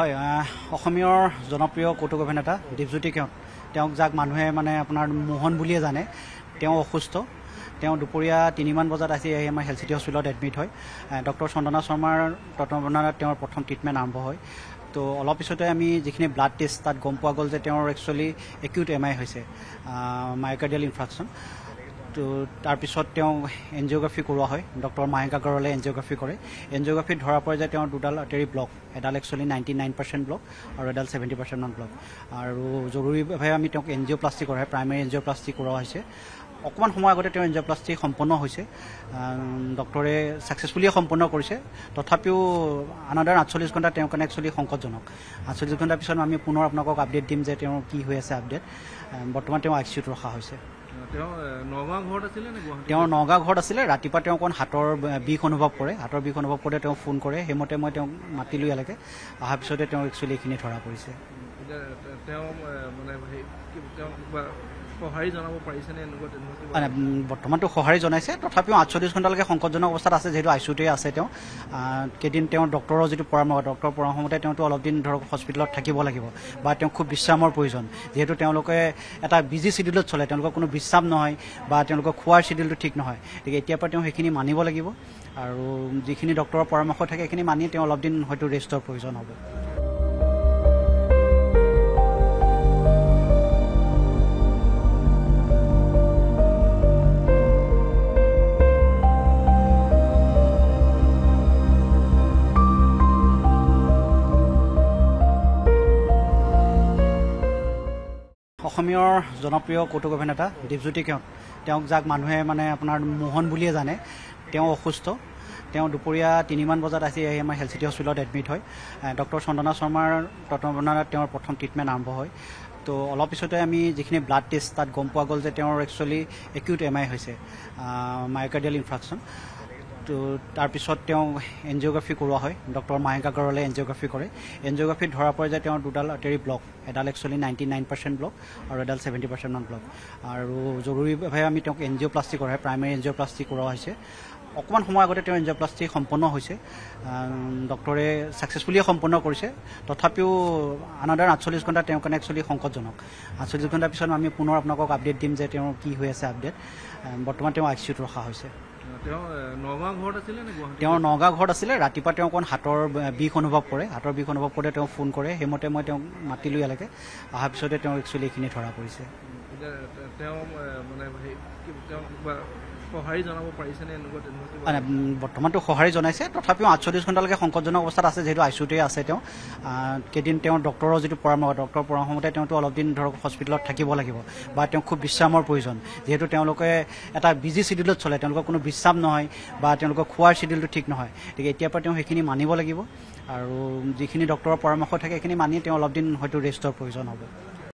হয় অসমীয়াৰ জনপ্ৰিয় কৌতুক অভিনেতা দীপজ্যোতি কেওঁ তেওঁক যাক মানুহে মানে আপোনাৰ মোহন বুলিয়ে জানে তেওঁ অসুস্থ তেওঁ দুপৰীয়া তিনিমান বজাত আহি আহি আমাৰ হেলচিটি হস্পিটেলত এডমিট হয় ডক্টৰ চন্দনা শৰ্মাৰ তত্বাৱধানত তেওঁৰ প্ৰথম ট্ৰিটমেণ্ট আৰম্ভ হয় তো অলপ পিছতে আমি যিখিনি ব্লাড টেষ্ট তাত গম পোৱা গ'ল যে তেওঁৰ একচুৱেলি একিউট এম আই হৈছে মাইকাৰ্ডিয়েল ইনফ্ৰাকশ্যন তো তাৰপিছত তেওঁ এনজিঅ'গ্ৰাফি কৰোৱা হয় ডক্টৰ মাহেকাগৰলৈ এনজিঅ'গ্ৰাফি কৰে এনজিঅ'গ্ৰাফিত ধৰা পৰে যে তেওঁৰ দুডাল আটেৰি ব্লক এডাল actually ninety nine percent block আৰু এডাল ছেভেণ্টি পাৰ্চেণ্ট পাৰ্চেণ্টমান ব্লক আৰু জৰুৰীভাৱে আমি তেওঁক এন জি অ' প্লাষ্টিক কৰোৱা হয় প্ৰাইমেৰী এন জি অ' প্লাষ্টিক কৰোৱা হৈছে অকণমান সময় আগতে তেওঁ এনজিঅ'প্লাষ্টি সম্পন্ন হৈছে ডক্টৰে ছাকচেছফুলিয়ে সম্পন্ন কৰিছে তথাপিও আনাডাৰ আঠচল্লিছ ঘণ্টা তেওঁৰ কাৰণে একচুৱেলি সংকটজনক আঠচল্লিছ ঘণ্টাৰ পিছত আমি পুনৰ আপোনালোকক আপডেট দিম যে তেওঁৰ কি হৈ আছে আপডেট বৰ্তমান তেওঁ আই চি ইউত ৰখা হৈছে তেওঁৰ নগাঁও ঘৰত আছিলে ৰাতিপুৱা তেওঁ অকণ হাতৰ বিষ অনুভৱ কৰে হাতৰ বিষ অনুভৱ কৰোঁতে তেওঁ ফোন কৰে সেইমতে মই তেওঁক মাতি লৈ ইয়ালৈকে অহাৰ পিছতে তেওঁ একচুৱেলি এইখিনি ধৰা পৰিছে বৰ্তমান তেওঁ সঁহাৰি জনাইছে তথাপিও আঠচল্লিছ ঘণ্টালৈকে সংকটজনক অৱস্থাত আছে যিহেতু আই চিউতে আছে তেওঁ কেইদিন তেওঁ ডক্টৰৰ যিটো পৰামৰ্শ ডক্টৰৰ মতে তেওঁতো অলপ দিন ধৰক হস্পিটেলত থাকিব লাগিব বা তেওঁ খুব বিশ্ৰামৰ প্ৰয়োজন যিহেতু তেওঁলোকে এটা বিজি চিডিউলত চলে তেওঁলোকৰ কোনো বিশ্ৰাম নহয় বা তেওঁলোকৰ খোৱাৰ চিডিউলটো ঠিক নহয় গতিকে এতিয়াৰ পৰা তেওঁ সেইখিনি মানিব লাগিব আৰু যিখিনি ডক্টৰৰ পৰামৰ্শ থাকে সেইখিনি মানি তেওঁ অলপ দিন হয়তো ৰেষ্টৰ প্ৰয়োজন হ'ব অসমীয়াৰ জনপ্ৰিয় কৌতুক অভিনেতা দীপজ্যোতি কেওঁ তেওঁক যাক মানুহে মানে আপোনাৰ মোহন বুলিয়ে জানে তেওঁ অসুস্থ তেওঁ দুপৰীয়া তিনিমান বজাত আহি আহি আমাৰ হেলচিটি হস্পিটেলত এডমিট হয় ডক্টৰ চন্দনা শৰ্মাৰ তত্বাৱধানত তেওঁৰ প্ৰথম ট্ৰিটমেণ্ট আৰম্ভ হয় তো অলপ পিছতে আমি যিখিনি ব্লাড টেষ্ট তাত গম পোৱা গ'ল যে তেওঁৰ একচুৱেলি একিউট এম আই হৈছে মাইকাৰ্ডিয়েল ইনফ্ৰাকশ্যন তো তাৰপিছত তেওঁ এনজিঅ'গ্ৰাফি কৰোৱা হয় ডক্টৰ গড়লে এনজিঅ'গ্ৰাফি কৰে এনজিঅ'গ্ৰাফিত ধৰা পৰে যে তেওঁৰ দুডাল আটেৰি ব্লক এডাল actually ninety nine percent block আৰু এডাল ছেভেণ্টি পাৰ্চেণ্টমান ব্লক আৰু জৰুৰীভাৱে আমি তেওঁক এন জি অ' প্লাষ্টিক কৰা হয় প্ৰাইমেৰী এন জি অ' প্লাষ্টিক কৰোৱা হৈছে অকণমান সময় আগতে তেওঁ এনজিঅ'প্লাষ্টি সম্পন্ন হৈছে ডক্টৰে ছাকচেছফুলিয়ে সম্পন্ন কৰিছে তথাপিও আনাডাৰ আঠচল্লিছ ঘণ্টা তেওঁৰ কাৰণে একচুৱেলি সংকটজনক আঠচল্লিছ ঘণ্টাৰ পিছত আমি পুনৰ আপোনালোকক আপডেট দিম যে তেওঁৰ কি হৈ আছে আপডেট বৰ্তমান তেওঁ আই চি ইউত ৰখা হৈছে তেওঁৰ নগাঁও ঘৰত আছিলে ৰাতিপুৱা তেওঁ অকণ হাতৰ বিষ অনুভৱ কৰে হাতৰ বিষ অনুভৱ কৰোঁতে তেওঁ ফোন কৰে সেইমতে মই তেওঁক মাতি লৈ ইয়ালৈকে অহাৰ পিছতে তেওঁ একচুৱেলি এইখিনি ধৰা পৰিছে মানে বৰ্তমানটো সঁহাৰি জনাইছে তথাপিও আঠচল্লিছ ঘণ্টালৈকে সংকটজনক অৱস্থাত আছে যিহেতু আই চি ইউতে আছে তেওঁ কেইদিন তেওঁ ডক্টৰৰ যিটো পৰামৰ্শ ডক্টৰৰ পৰামৰ্শমতে তেওঁতো অলপ দিন ধৰক হস্পিটেলত থাকিব লাগিব বা তেওঁ খুব বিশ্ৰামৰ প্ৰয়োজন যিহেতু তেওঁলোকে এটা বিজি চিডিউলত চলে তেওঁলোকৰ কোনো বিশ্ৰাম নহয় বা তেওঁলোকৰ খোৱাৰ চিডিউলটো ঠিক নহয় গতিকে এতিয়াৰ পৰা তেওঁ সেইখিনি মানিব লাগিব আৰু যিখিনি ডক্টৰৰ পৰামৰ্শ থাকে সেইখিনি মানি তেওঁ অলপ দিন হয়তো ৰেষ্টৰ প্ৰয়োজন হ'ব